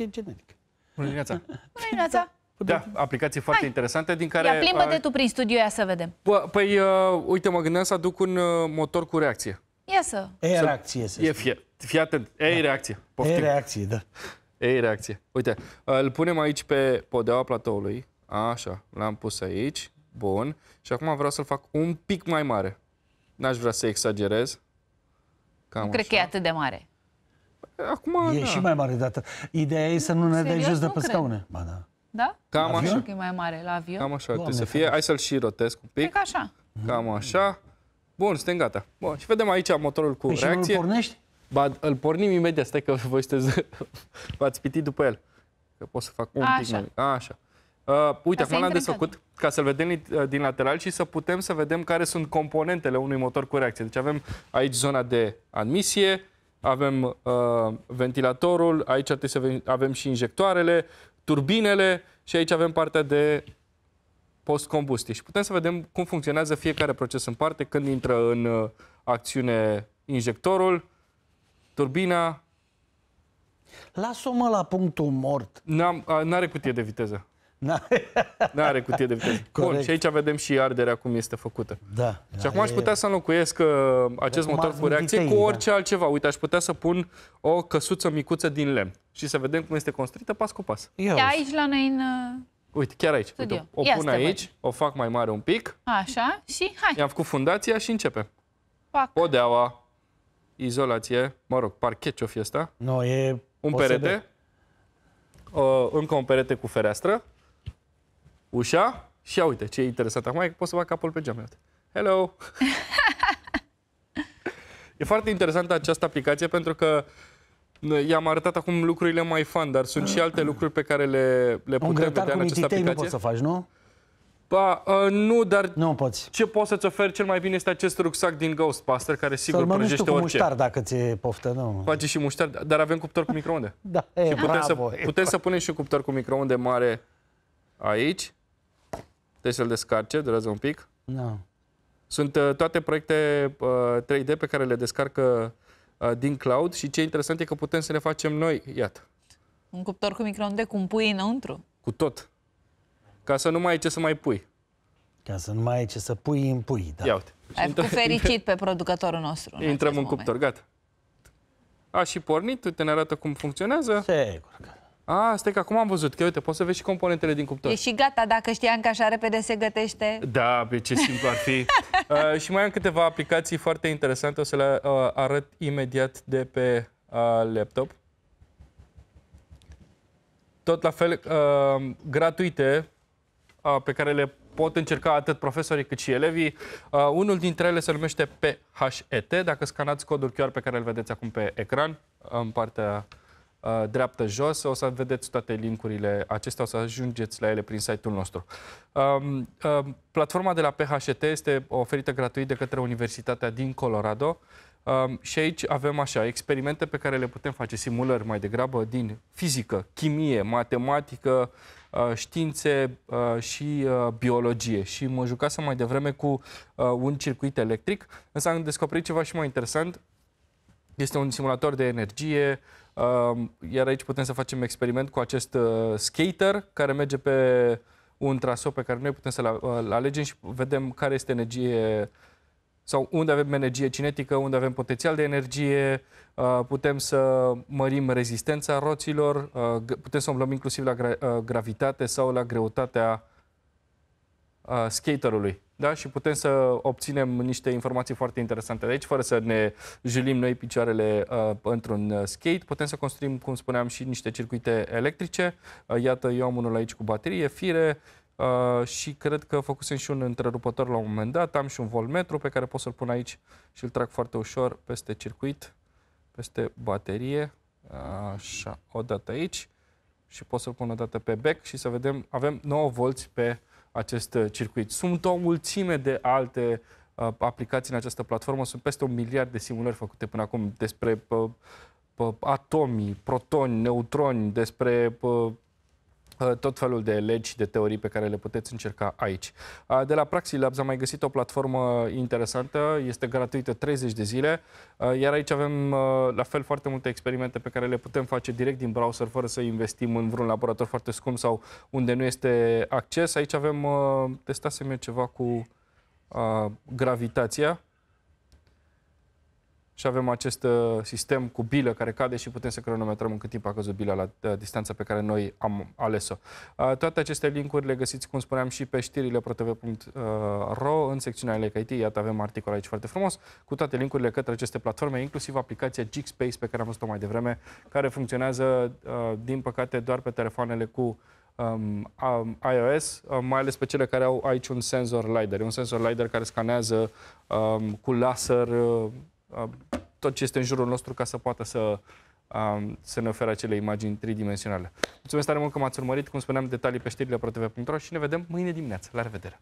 fie generic. Bună dimineața! Bună dimineața! Da, aplicații foarte Hai. interesante din care... Ia plimbă uh, de tu prin studio, ia să vedem. Bă, păi, uh, uite, mă gândeam să aduc un uh, motor cu reacție. Ia să... E reacție. Să e, fie, fii atent. E da. reacție. Poftim. E reacție, da. E reacție. Uite, îl punem aici pe podeaua platoului. Așa, l-am pus aici. Bun. Și acum vreau să-l fac un pic mai mare. N-aș vrea să exagerez. Cam nu așa. cred că e atât de mare. Acum, e da. și mai mare dată. Ideea e să nu ne dai jos de pe scaune. Ba, da. Da? Cam avion? așa. Că e mai mare la avion. Cam așa Doamne trebuie să fie. Hai să-l și rotesc un pic. Cred că așa. Cam așa. Bun, suntem gata. Bun, și vedem aici motorul cu păi reacție. Și pornești? Ba, îl pornim imediat, stai că voi sunteți... v-ați pitit după el. Că pot să fac un A, pic mai A, Așa. Uh, uite, acum l-am desfăcut ca să-l vedem uh, din lateral și să putem să vedem care sunt componentele unui motor cu reacție. Deci avem aici zona de admisie, avem uh, ventilatorul, aici trebuie să avem și injectoarele, turbinele și aici avem partea de postcombustie. Și putem să vedem cum funcționează fiecare proces în parte, când intră în uh, acțiune injectorul, turbina. Lasă-mă la punctul mort. n uh, are cutie de viteză. Nu are cutie de viteză. Corect. Bun, și aici vedem și arderea cum este făcută. Da. Și da, acum aș putea să înlocuiesc uh, acest de motor cu reacție cu orice da. altceva. Uite, aș putea să pun o căsuță micuță din lemn și să vedem cum este construită pas cu pas. Ia aici la noi în... Uh, Uite, chiar aici. Uite, o Ia pun aici, o fac mai mare un pic. Așa, și hai. I-am făcut fundația și începem. Fac. Podeaua, izolație, mă rog, parchet ce-o fi asta. No, e... Un perete, Uh, încă un perete cu fereastră, ușa și ia uite ce e interesant. Acum e că pot să fac capul pe geam. Iată. Hello! e foarte interesantă această aplicație pentru că I-am arătat acum lucrurile mai fun, dar sunt și alte lucruri pe care le, le putem vedea în această aplicație. nu poți să faci, nu? Ba, uh, nu, dar nu poți. ce poți să-ți oferi cel mai bine este acest rucsac din Ghostbuster, care sigur prăjește cu orice. muștar dacă ți-e poftă, nu? Face și muștar, da, dar avem cuptor cu microunde. da, e, și putem bravo, să, putem e, să punem și un cuptor cu microunde mare aici Trebuie să-l descarce, durează un pic. Da. Sunt uh, toate proiecte uh, 3D pe care le descarcă uh, din cloud și ce interesant e că putem să le facem noi, iată. Un cuptor cu microonde cu un pui înăuntru? Cu tot. Ca să nu mai ai ce să mai pui. Ca să nu mai ai ce să pui în pui, da. Ia uite. Ai făcut fericit pe producătorul nostru. Intrăm în în cuptor, gata. A și pornit, te ne arată cum funcționează. Sigur că a, stai că acum am văzut că, uite, poți să vezi și componentele din cuptor. E și gata, dacă știam că așa repede se gătește. Da, pe ce simplu ar fi. uh, și mai am câteva aplicații foarte interesante, o să le uh, arăt imediat de pe uh, laptop. Tot la fel, uh, gratuite, uh, pe care le pot încerca atât profesorii cât și elevii. Uh, unul dintre ele se numește PHET. Dacă scanați codul QR pe care îl vedeți acum pe ecran, în partea uh, Uh, dreaptă jos, o să vedeți toate linkurile acestea, o să ajungeți la ele prin site-ul nostru. Um, uh, platforma de la PHT este oferită gratuit de către Universitatea din Colorado um, și aici avem așa, experimente pe care le putem face, simulări mai degrabă din fizică, chimie, matematică, uh, științe și biologie. Și mă jucasem mai devreme cu un circuit electric, însă am descoperit ceva și mai interesant. Este un simulator de energie, um, iar aici putem să facem experiment cu acest uh, skater care merge pe un traseu pe care noi putem să-l uh, alegem și vedem care este energie sau unde avem energie cinetică, unde avem potențial de energie, uh, putem să mărim rezistența roților, putem să umblăm inclusiv la gravitate sau la greutatea skaterului da? și putem să obținem niște informații foarte interesante de aici, fără să ne jilim noi picioarele uh, într-un uh, skate. Putem să construim, cum spuneam, și niște circuite electrice. Uh, iată, eu am unul aici cu baterie, fire, Uh, și cred că făcusem și un întrerupător la un moment dat, am și un voltmetru pe care pot să-l pun aici și îl trag foarte ușor peste circuit, peste baterie, așa, o dată aici și pot să-l pun o dată pe back și să vedem, avem 9 volți pe acest uh, circuit. Sunt o mulțime de alte uh, aplicații în această platformă, sunt peste un miliard de simulări făcute până acum despre uh, uh atomii, protoni, neutroni, despre uh, Eh, tot felul de legi, de teorii pe care le puteți încerca aici. Eh, de la Praxi Labs am mai găsit o platformă interesantă, este gratuită 30 de zile, eh, iar aici avem la fel foarte multe experimente pe care le putem face direct din browser, fără să investim în vreun laborator foarte scump sau unde nu este acces. Aici avem, testasem eu ceva cu gravitația, și avem acest uh, sistem cu bilă care cade și putem să cronometrăm în cât timp a căzut bila la uh, distanța pe care noi am ales-o. Uh, toate aceste linkuri le găsiți, cum spuneam, și pe știrile protv.ro în secțiunea LKIT. Iată, avem articol aici foarte frumos cu toate linkurile către aceste platforme, inclusiv aplicația Geekspace pe care am văzut-o mai devreme, care funcționează, din păcate, doar pe telefoanele cu um, um, iOS, mai ales pe cele care au aici un senzor LiDAR. E un senzor LiDAR care scanează um, cu laser Uh, tot ce este în jurul nostru ca să poată să, um, să ne ofere acele imagini tridimensionale. Mulțumesc tare mult că m-ați urmărit. Cum spuneam, detalii pe știrile și ne vedem mâine dimineață. La revedere!